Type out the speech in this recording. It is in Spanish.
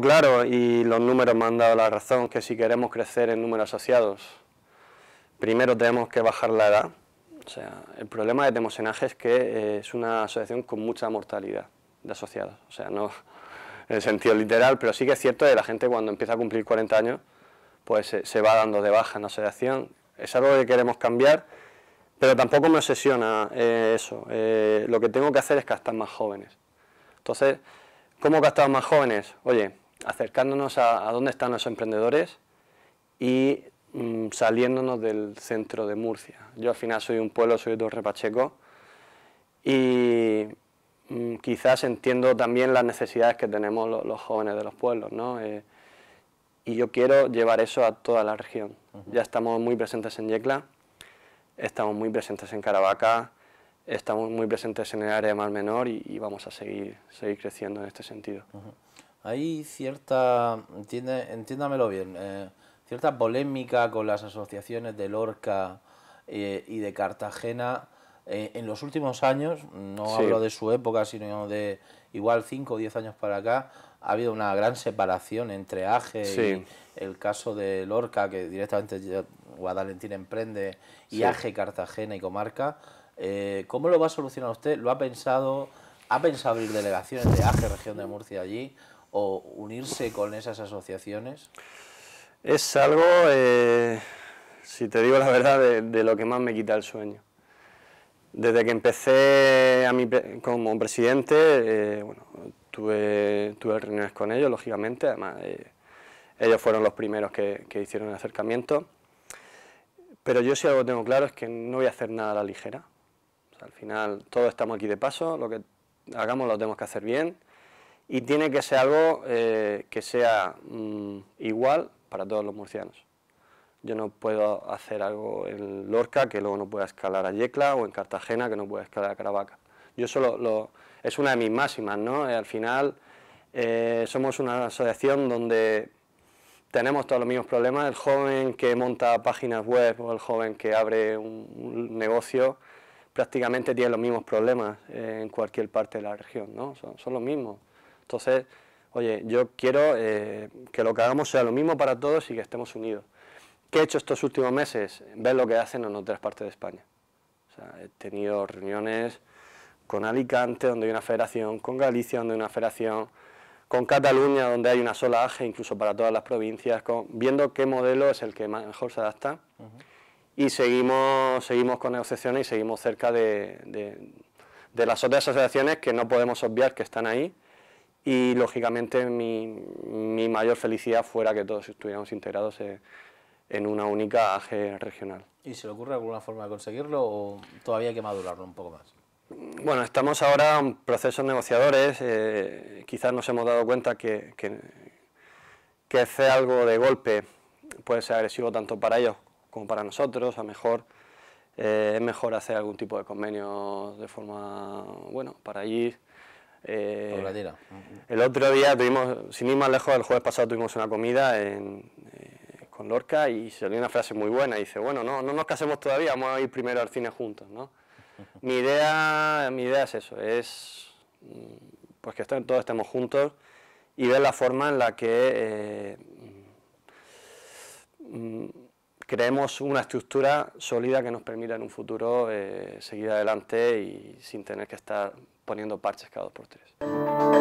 claro, y los números me han dado la razón, que si queremos crecer en números asociados, primero tenemos que bajar la edad. O sea, el problema de Temosenaje es que eh, es una asociación con mucha mortalidad de asociados. O sea, no en el sentido literal, pero sí que es cierto que la gente cuando empieza a cumplir 40 años, pues se, va dando de baja en la asociación. Es algo que queremos cambiar, pero tampoco me obsesiona eh, eso. Eh, lo que tengo que hacer es gastar más jóvenes. Entonces, ¿cómo gastar más jóvenes? Oye, acercándonos a, dónde están los emprendedores y mm, saliéndonos del centro de Murcia. Yo al final soy un pueblo, soy de Torre Pacheco y mm, quizás entiendo también las necesidades que tenemos los, jóvenes de los pueblos, ¿no? Eh, y yo quiero llevar eso a toda la región. Ya estamos muy presentes en Yecla, estamos muy presentes en Caravaca, estamos muy presentes en el área de Mar Menor y, vamos a seguir, seguir creciendo en este sentido hay cierta, entiéndamelo bien, eh, cierta polémica con las asociaciones de Lorca eh, y de Cartagena eh, en los últimos años, no hablo de su época, sino de igual 5 o 10 años para acá, ha habido una gran separación entre Aje y el caso de Lorca, que directamente Guadalentín emprende, y Aje, Cartagena y Comarca. ¿Cómo lo va a solucionar usted? ¿Lo ha pensado? ¿Ha pensado abrir delegaciones de Aje, región de Murcia allí? o unirse con esas asociaciones? Es algo, eh, si te digo la verdad, de, lo que más me quita el sueño. Desde que empecé a como presidente, eh, bueno, tuve, tuve, reuniones con ellos, lógicamente, además eh, ellos fueron los primeros que, que hicieron el acercamiento. Pero yo sí algo tengo claro es que no voy a hacer nada a la ligera. al final todos estamos aquí de paso, lo que hagamos lo tenemos que hacer bien y tiene que ser algo eh, que sea mm, igual para todos los murcianos. Yo no puedo hacer algo en Lorca que luego no pueda escalar a Yecla o en Cartagena que no pueda escalar a Caravaca. Yo solo es una de mis máximas, ¿no? Eh, al final eh, somos una asociación donde tenemos todos los mismos problemas. El joven que monta páginas web o el joven que abre un, negocio prácticamente tiene los mismos problemas en cualquier parte de la región, ¿no? son, son los mismos entonces, oye, yo quiero eh, que lo que hagamos sea lo mismo para todos y que estemos unidos. ¿Qué he hecho estos últimos meses? Ver lo que hacen en otras partes de España. he tenido reuniones con Alicante, donde hay una federación, con Galicia, donde hay una federación, con Cataluña, donde hay una sola AGE, incluso para todas las provincias, viendo qué modelo es el que mejor se adapta. Y seguimos, seguimos con negociaciones y seguimos cerca de, de, las otras asociaciones que no podemos obviar que están ahí y lógicamente mi, mayor felicidad fuera que todos estuviéramos integrados en una única AG regional. ¿Y se le ocurre alguna forma de conseguirlo o todavía hay que madurarlo un poco más? Bueno, estamos ahora en procesos negociadores, eh, quizás nos hemos dado cuenta que, que, hacer algo de golpe puede ser agresivo tanto para ellos como para nosotros, a lo mejor eh, es mejor hacer algún tipo de convenio de forma, bueno, para ir eh, el otro día tuvimos, sin ir más lejos, el jueves pasado tuvimos una comida eh, con Lorca y salió una frase muy buena. dice, bueno, no, no nos casemos todavía, vamos a ir primero al cine juntos. mi, idea, mi idea es eso, es mm, pues que todos estemos juntos y ver la forma en la que eh, mm, creemos una estructura sólida que nos permita en un futuro seguir adelante y sin tener que estar poniendo parches cada dos por tres.